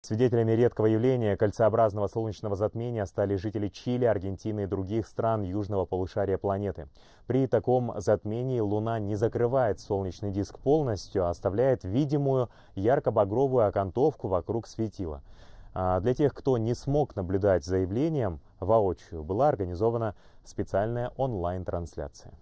Свидетелями редкого явления кольцеобразного солнечного затмения стали жители Чили, Аргентины и других стран южного полушария планеты. При таком затмении Луна не закрывает солнечный диск полностью, а оставляет видимую ярко-багровую окантовку вокруг светила. А для тех, кто не смог наблюдать за явлением воочию, была организована специальная онлайн-трансляция.